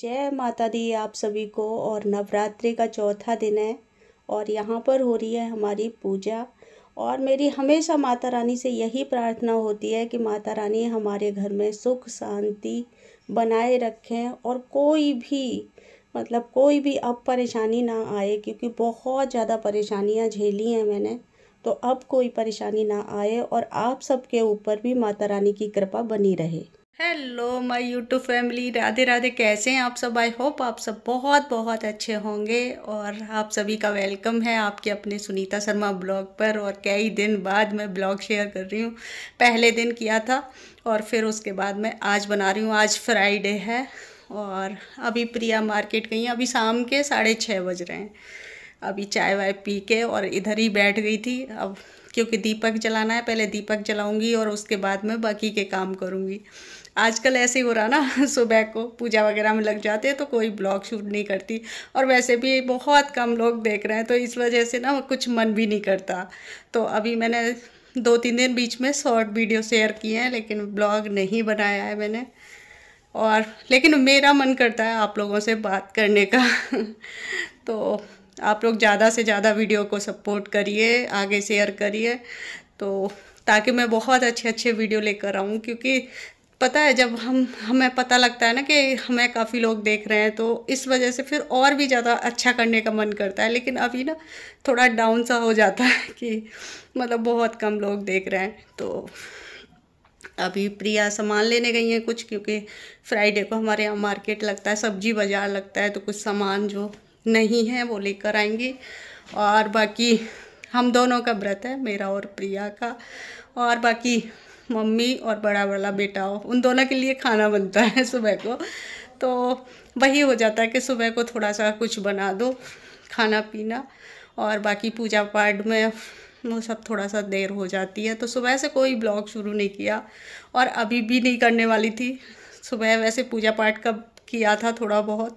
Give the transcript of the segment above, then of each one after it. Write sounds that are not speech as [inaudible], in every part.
जय माता दी आप सभी को और नवरात्रि का चौथा दिन है और यहाँ पर हो रही है हमारी पूजा और मेरी हमेशा माता रानी से यही प्रार्थना होती है कि माता रानी हमारे घर में सुख शांति बनाए रखें और कोई भी मतलब कोई भी अब परेशानी ना आए क्योंकि बहुत ज़्यादा परेशानियाँ झेली हैं मैंने तो अब कोई परेशानी ना आए और आप सबके ऊपर भी माता रानी की कृपा बनी रहे hello my YouTube family Radhe Radhe कैसे हैं आप सब आई होप आप सब बहुत बहुत अच्छे होंगे और आप सभी का वेलकम है आपके अपने सुनीता शर्मा ब्लॉग पर और कई दिन बाद मैं ब्लॉग शेयर कर रही हूँ पहले दिन किया था और फिर उसके बाद मैं आज बना रही हूँ आज फ्राइडे है और अभी प्रिया मार्केट गई अभी शाम के साढ़े छः बज रहे हैं अभी चाय वाय पी के और इधर ही बैठ गई थी अब क्योंकि दीपक जलाना है पहले दीपक जलाऊंगी और उसके बाद मैं बाकी के काम करूंगी आजकल ऐसे ही हो रहा ना [laughs] सुबह को पूजा वगैरह में लग जाते हैं तो कोई ब्लॉग शूट नहीं करती और वैसे भी बहुत कम लोग देख रहे हैं तो इस वजह से ना कुछ मन भी नहीं करता तो अभी मैंने दो तीन दिन बीच में शॉर्ट वीडियो शेयर किए हैं लेकिन ब्लॉग नहीं बनाया है मैंने और लेकिन मेरा मन करता है आप लोगों से बात करने का [laughs] तो आप लोग ज़्यादा से ज़्यादा वीडियो को सपोर्ट करिए आगे शेयर करिए तो ताकि मैं बहुत अच्छे अच्छे वीडियो लेकर आऊँ क्योंकि पता है जब हम हमें पता लगता है ना कि हमें काफ़ी लोग देख रहे हैं तो इस वजह से फिर और भी ज़्यादा अच्छा करने का मन करता है लेकिन अभी ना थोड़ा डाउन सा हो जाता है [laughs] कि मतलब बहुत कम लोग देख रहे हैं तो अभी प्रिया सामान लेने गई हैं कुछ क्योंकि फ्राइडे को हमारे यहाँ मार्केट लगता है सब्जी बाज़ार लगता है तो कुछ सामान जो नहीं है वो लेकर आएंगी और बाकी हम दोनों का व्रत है मेरा और प्रिया का और बाकी मम्मी और बड़ा वाला बेटा हो उन दोनों के लिए खाना बनता है सुबह को तो वही हो जाता है कि सुबह को थोड़ा सा कुछ बना दो खाना पीना और बाकी पूजा पाठ में वो सब थोड़ा सा देर हो जाती है तो सुबह से कोई ब्लॉग शुरू नहीं किया और अभी भी नहीं करने वाली थी सुबह वैसे पूजा पाठ का किया था थोड़ा बहुत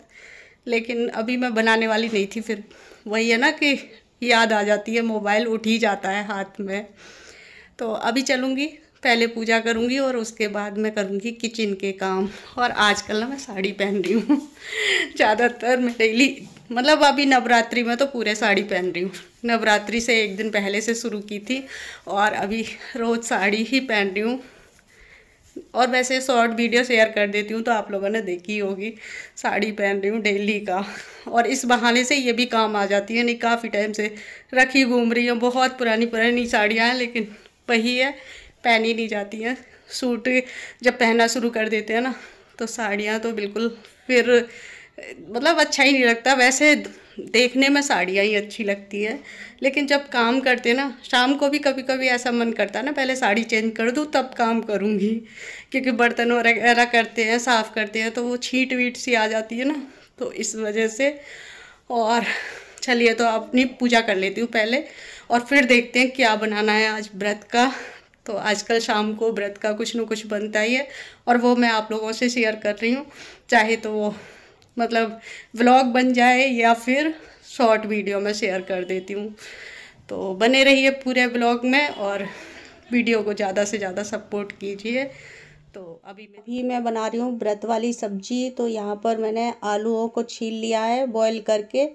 लेकिन अभी मैं बनाने वाली नहीं थी फिर वही है ना कि याद आ जाती है मोबाइल उठ ही जाता है हाथ में तो अभी चलूँगी पहले पूजा करूँगी और उसके बाद मैं करूँगी किचन के काम और आजकल ना मैं साड़ी पहन रही हूँ ज़्यादातर मैं डेली मतलब अभी नवरात्रि में तो पूरे साड़ी पहन रही हूँ नवरात्रि से एक दिन पहले से शुरू की थी और अभी रोज़ साड़ी ही पहन रही हूँ और वैसे शॉर्ट वीडियो शेयर कर देती हूँ तो आप लोगों ने देखी होगी साड़ी पहन रही हूँ डेली का और इस बहाने से ये भी काम आ जाती है नहीं काफ़ी टाइम से रखी घूम रही हूँ बहुत पुरानी पुरानी साड़ियाँ हैं लेकिन वही है पहनी नहीं जाती हैं सूट जब पहनना शुरू कर देते हैं ना तो साड़ियाँ तो बिल्कुल फिर मतलब अच्छा ही नहीं लगता वैसे देखने में साड़ियाँ ही अच्छी लगती है लेकिन जब काम करते ना शाम को भी कभी कभी ऐसा मन करता ना पहले साड़ी चेंज कर दूँ तब काम करूँगी क्योंकि बर्तन वगैरह करते हैं साफ़ करते हैं तो वो छीट वीट सी आ जाती है ना तो इस वजह से और चलिए तो अपनी पूजा कर लेती हूँ पहले और फिर देखते हैं क्या बनाना है आज व्रत का तो आजकल शाम को व्रत का कुछ ना कुछ बनता ही है और वो मैं आप लोगों से शेयर कर रही हूँ चाहे तो वो मतलब व्लॉग बन जाए या फिर शॉर्ट वीडियो में शेयर कर देती हूँ तो बने रहिए पूरे ब्लॉग में और वीडियो को ज़्यादा से ज़्यादा सपोर्ट कीजिए तो अभी मैं भी मैं बना रही हूँ व्रत वाली सब्जी तो यहाँ पर मैंने आलूओं को छील लिया है बॉईल करके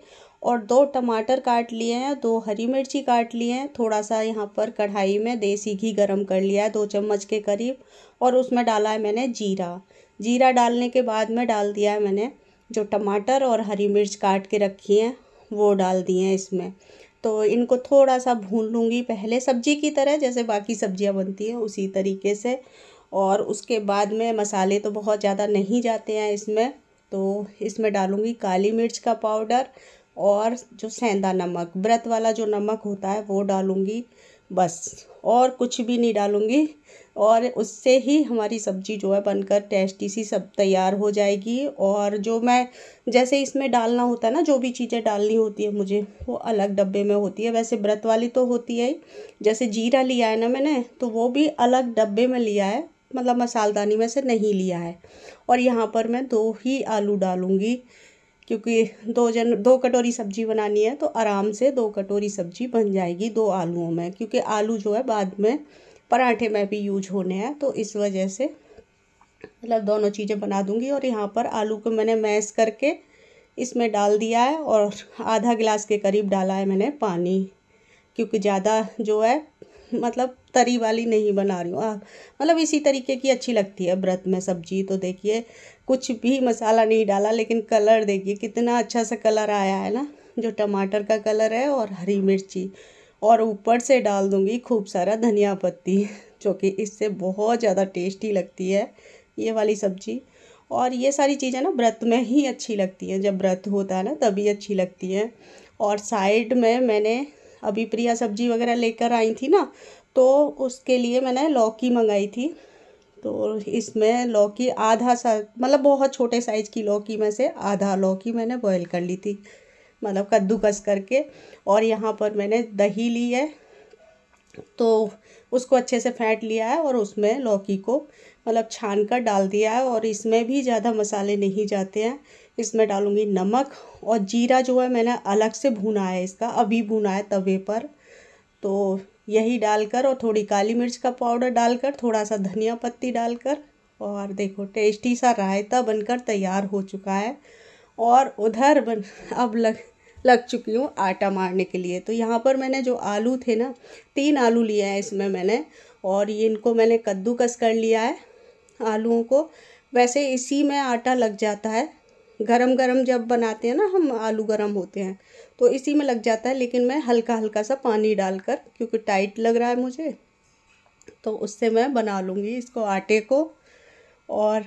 और दो टमाटर काट लिए हैं दो हरी मिर्ची काट लिए हैं थोड़ा सा यहाँ पर कढ़ाई में देसी घी गरम कर लिया है दो चम्मच के करीब और उसमें डाला है मैंने जीरा जीरा डालने के बाद में डाल दिया है मैंने जो टमाटर और हरी मिर्च काट के रखी हैं वो डाल दिए हैं इसमें तो इनको थोड़ा सा भून लूँगी पहले सब्जी की तरह जैसे बाकी सब्जियाँ बनती हैं उसी तरीके से और उसके बाद में मसाले तो बहुत ज़्यादा नहीं जाते हैं इसमें तो इसमें डालूँगी काली मिर्च का पाउडर और जो सेंधा नमक व्रत वाला जो नमक होता है वो डालूँगी बस और कुछ भी नहीं डालूँगी और उससे ही हमारी सब्ज़ी जो है बनकर टेस्टी सी सब तैयार हो जाएगी और जो मैं जैसे इसमें डालना होता है ना जो भी चीज़ें डालनी होती है मुझे वो अलग डब्बे में होती है वैसे व्रत वाली तो होती है ही जैसे जीरा लिया है ना मैंने तो वो भी अलग डब्बे में लिया है मतलब मसालदानी में से नहीं लिया है और यहाँ पर मैं दो ही आलू डालूँगी क्योंकि दो जन दो कटोरी सब्जी बनानी है तो आराम से दो कटोरी सब्जी बन जाएगी दो आलूओं में क्योंकि आलू जो है बाद में पराठे में भी यूज होने हैं तो इस वजह से मतलब दोनों चीज़ें बना दूंगी और यहाँ पर आलू को मैंने मैश करके इसमें डाल दिया है और आधा गिलास के करीब डाला है मैंने पानी क्योंकि ज़्यादा जो है मतलब तरी वाली नहीं बना रही हूँ आप मतलब इसी तरीके की अच्छी लगती है व्रत में सब्जी तो देखिए कुछ भी मसाला नहीं डाला लेकिन कलर देखिए कितना अच्छा सा कलर आया है ना जो टमाटर का कलर है और हरी मिर्ची और ऊपर से डाल दूँगी खूब सारा धनिया पत्ती जो कि इससे बहुत ज़्यादा टेस्टी लगती है ये वाली सब्जी और ये सारी चीज़ें ना व्रत में ही अच्छी लगती हैं जब व्रत होता है ना तभी अच्छी लगती हैं और साइड में मैंने अभी प्रिया सब्जी वगैरह लेकर आई थी ना तो उसके लिए मैंने लौकी मंगाई थी तो इसमें लौकी आधा सा मतलब बहुत छोटे साइज़ की लौकी में से आधा लौकी मैंने बॉयल कर ली थी मतलब कद्दूकस करके और यहाँ पर मैंने दही ली है तो उसको अच्छे से फेंट लिया है और उसमें लौकी को मतलब छान कर डाल दिया है और इसमें भी ज़्यादा मसाले नहीं जाते हैं इसमें डालूँगी नमक और जीरा जो है मैंने अलग से भुना है इसका अभी भुना है तवे पर तो यही डालकर और थोड़ी काली मिर्च का पाउडर डालकर थोड़ा सा धनिया पत्ती डालकर और देखो टेस्टी सा रायता बनकर तैयार हो चुका है और उधर बन अब लग लग चुकी हूँ आटा मारने के लिए तो यहाँ पर मैंने जो आलू थे ना तीन आलू लिए हैं इसमें मैंने और ये इनको मैंने कद्दूकस कर लिया है आलूओं को वैसे इसी में आटा लग जाता है गरम गरम जब बनाते हैं ना हम आलू गरम होते हैं तो इसी में लग जाता है लेकिन मैं हल्का हल्का सा पानी डालकर क्योंकि टाइट लग रहा है मुझे तो उससे मैं बना लूँगी इसको आटे को और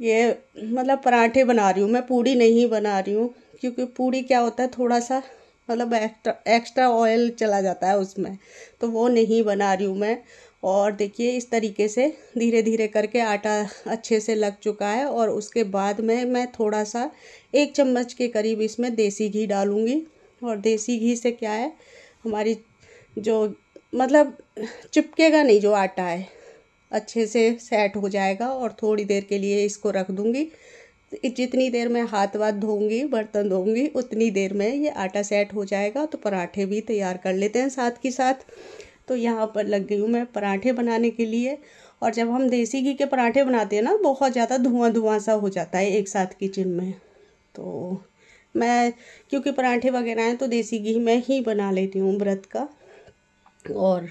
ये मतलब पराठे बना रही हूँ मैं पूड़ी नहीं बना रही हूँ क्योंकि पूड़ी क्या होता है थोड़ा सा मतलब एक्स्ट्रा एक्स्ट्रा ऑयल चला जाता है उसमें तो वो नहीं बना रही हूँ मैं और देखिए इस तरीके से धीरे धीरे करके आटा अच्छे से लग चुका है और उसके बाद में मैं थोड़ा सा एक चम्मच के करीब इसमें देसी घी डालूँगी और देसी घी से क्या है हमारी जो मतलब चिपकेगा नहीं जो आटा है अच्छे से सेट हो जाएगा और थोड़ी देर के लिए इसको रख दूँगी जितनी देर में हाथ वाथ धोंगी बर्तन धोंगी उतनी देर में ये आटा सेट हो जाएगा तो पराठे भी तैयार कर लेते हैं साथ के साथ तो यहाँ पर लग गई हूँ मैं पराठे बनाने के लिए और जब हम देसी घी के पराठे बनाते हैं ना बहुत ज़्यादा धुआं धुआं सा हो जाता है एक साथ किचन में तो मैं क्योंकि पराठे वगैरह हैं तो देसी घी मैं ही बना लेती हूँ व्रत का और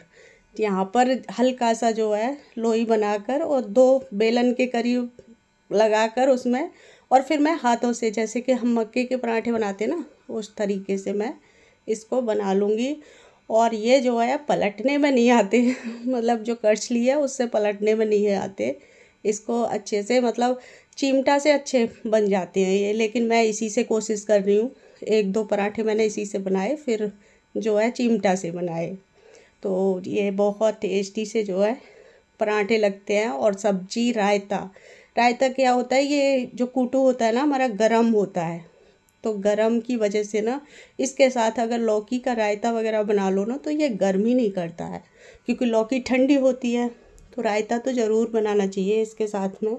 यहाँ पर हल्का सा जो है लोई बनाकर और दो बेलन के करीब लगाकर उसमें और फिर मैं हाथों से जैसे कि हम मक्के के पराठे बनाते हैं ना उस तरीके से मैं इसको बना लूँगी और ये जो है पलटने में नहीं आते [laughs] मतलब जो कर्च है उससे पलटने में नहीं आते इसको अच्छे से मतलब चिमटा से अच्छे बन जाते हैं ये लेकिन मैं इसी से कोशिश कर रही हूँ एक दो पराठे मैंने इसी से बनाए फिर जो है चिमटा से बनाए तो ये बहुत टेस्टी से जो है पराठे लगते हैं और सब्जी रायता रायता क्या होता है ये जो कूटू होता है ना हमारा गरम होता है तो गरम की वजह से ना इसके साथ अगर लौकी का रायता वगैरह बना लो ना तो ये गर्म ही नहीं करता है क्योंकि लौकी ठंडी होती है तो रायता तो ज़रूर बनाना चाहिए इसके साथ में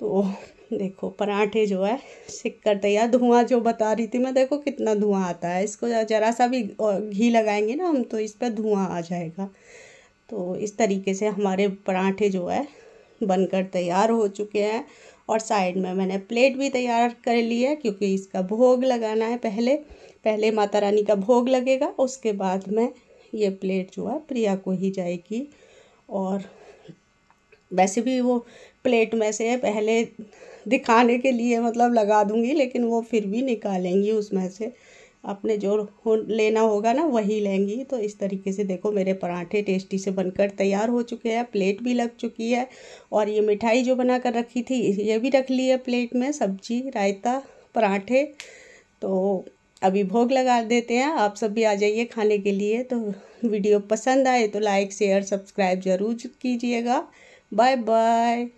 तो देखो पराठे जो है सिक करते या धुआं जो बता रही थी मैं देखो कितना धुआं आता है इसको ज़रा सा भी घी लगाएंगे ना हम तो इस पर धुआं आ जाएगा तो इस तरीके से हमारे पराठे जो है बनकर तैयार हो चुके हैं और साइड में मैंने प्लेट भी तैयार कर ली है क्योंकि इसका भोग लगाना है पहले पहले माता रानी का भोग लगेगा उसके बाद में ये प्लेट जो है प्रिया को ही जाएगी और वैसे भी वो प्लेट में से पहले दिखाने के लिए मतलब लगा दूंगी लेकिन वो फिर भी निकालेंगी उसमें से आपने जो लेना होगा ना वही लेंगी तो इस तरीके से देखो मेरे पराठे टेस्टी से बनकर तैयार हो चुके हैं प्लेट भी लग चुकी है और ये मिठाई जो बना कर रखी थी ये भी रख ली है प्लेट में सब्जी रायता पराठे तो अभी भोग लगा देते हैं आप सब भी आ जाइए खाने के लिए तो वीडियो पसंद आए तो लाइक शेयर सब्सक्राइब ज़रूर कीजिएगा बाय बाय